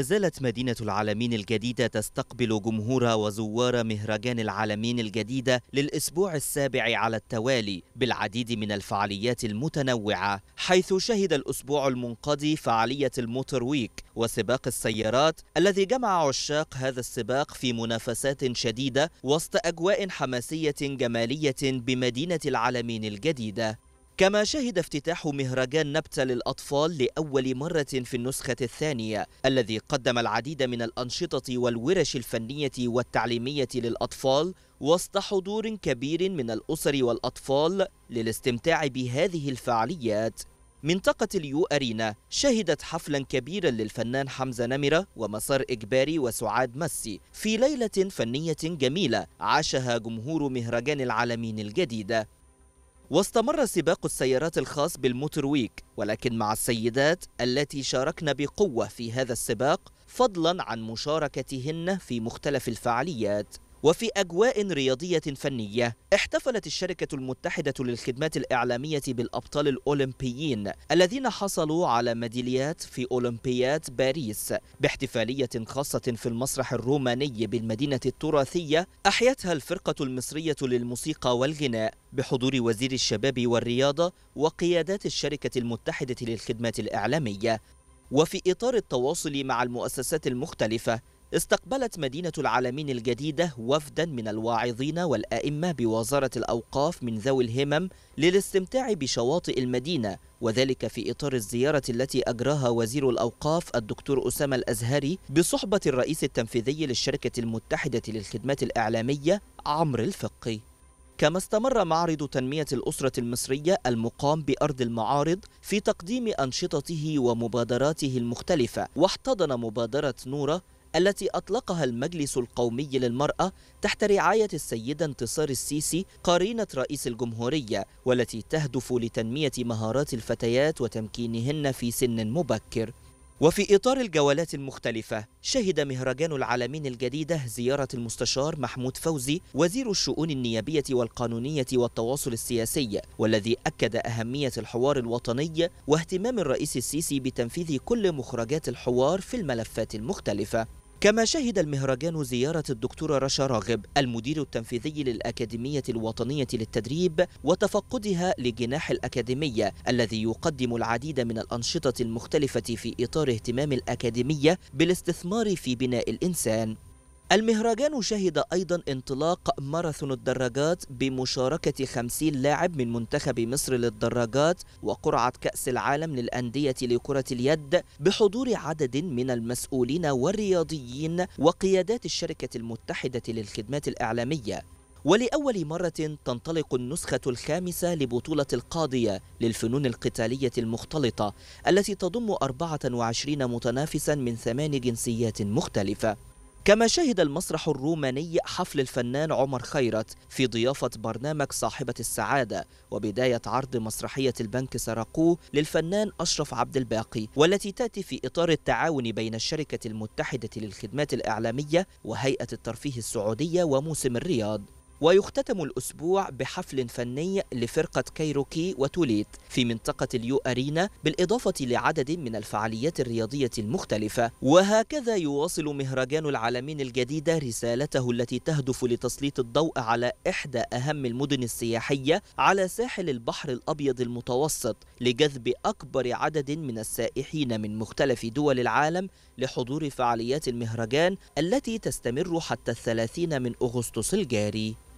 زالت مدينة العالمين الجديدة تستقبل جمهور وزوار مهرجان العالمين الجديدة للأسبوع السابع على التوالي بالعديد من الفعاليات المتنوعة حيث شهد الأسبوع المنقضي فعالية الموتر ويك وسباق السيارات الذي جمع عشاق هذا السباق في منافسات شديدة وسط أجواء حماسية جمالية بمدينة العالمين الجديدة كما شهد افتتاح مهرجان نبتة للأطفال لأول مرة في النسخة الثانية الذي قدم العديد من الأنشطة والورش الفنية والتعليمية للأطفال وسط حضور كبير من الأسر والأطفال للاستمتاع بهذه الفعاليات منطقة اليو أرينا شهدت حفلا كبيرا للفنان حمزة نمرة ومسار إجباري وسعاد مسي في ليلة فنية جميلة عاشها جمهور مهرجان العالمين الجديدة واستمر سباق السيارات الخاص بالموترويك ولكن مع السيدات التي شاركن بقوة في هذا السباق فضلا عن مشاركتهن في مختلف الفعاليات وفي أجواء رياضية فنية احتفلت الشركة المتحدة للخدمات الإعلامية بالأبطال الأولمبيين الذين حصلوا على ميداليات في أولمبياد باريس باحتفالية خاصة في المسرح الروماني بالمدينة التراثية أحيتها الفرقة المصرية للموسيقى والغناء بحضور وزير الشباب والرياضة وقيادات الشركة المتحدة للخدمات الإعلامية وفي إطار التواصل مع المؤسسات المختلفة استقبلت مدينة العالمين الجديدة وفدا من الواعظين والأئمة بوزارة الأوقاف من ذوي الهمم للاستمتاع بشواطئ المدينة وذلك في إطار الزيارة التي أجراها وزير الأوقاف الدكتور أسامة الأزهري بصحبة الرئيس التنفيذي للشركة المتحدة للخدمات الإعلامية عمرو الفقي كما استمر معرض تنمية الأسرة المصرية المقام بأرض المعارض في تقديم أنشطته ومبادراته المختلفة واحتضن مبادرة نورة التي أطلقها المجلس القومي للمرأة تحت رعاية السيدة انتصار السيسي قرينة رئيس الجمهورية والتي تهدف لتنمية مهارات الفتيات وتمكينهن في سن مبكر وفي إطار الجولات المختلفة شهد مهرجان العالمين الجديدة زيارة المستشار محمود فوزي وزير الشؤون النيابية والقانونية والتواصل السياسي والذي أكد أهمية الحوار الوطني واهتمام الرئيس السيسي بتنفيذ كل مخرجات الحوار في الملفات المختلفة كما شهد المهرجان زيارة الدكتورة رشا راغب المدير التنفيذي للأكاديمية الوطنية للتدريب وتفقدها لجناح الأكاديمية الذي يقدم العديد من الأنشطة المختلفة في إطار اهتمام الأكاديمية بالاستثمار في بناء الإنسان المهرجان شهد أيضا انطلاق ماراثون الدراجات بمشاركة 50 لاعب من منتخب مصر للدراجات وقرعة كأس العالم للأندية لكرة اليد بحضور عدد من المسؤولين والرياضيين وقيادات الشركة المتحدة للخدمات الإعلامية ولأول مرة تنطلق النسخة الخامسة لبطولة القاضية للفنون القتالية المختلطة التي تضم 24 متنافسا من ثمان جنسيات مختلفة كما شهد المسرح الروماني حفل الفنان عمر خيرت في ضيافة برنامج صاحبة السعادة وبداية عرض مسرحية البنك سرقوه للفنان أشرف عبد الباقي والتي تأتي في إطار التعاون بين الشركة المتحدة للخدمات الإعلامية وهيئة الترفيه السعودية وموسم الرياض ويختتم الأسبوع بحفل فني لفرقة كايروكي وتوليت في منطقة اليو أرينا بالإضافة لعدد من الفعاليات الرياضية المختلفة وهكذا يواصل مهرجان العالمين الجديدة رسالته التي تهدف لتسليط الضوء على إحدى أهم المدن السياحية على ساحل البحر الأبيض المتوسط لجذب أكبر عدد من السائحين من مختلف دول العالم لحضور فعاليات المهرجان التي تستمر حتى الثلاثين من أغسطس الجاري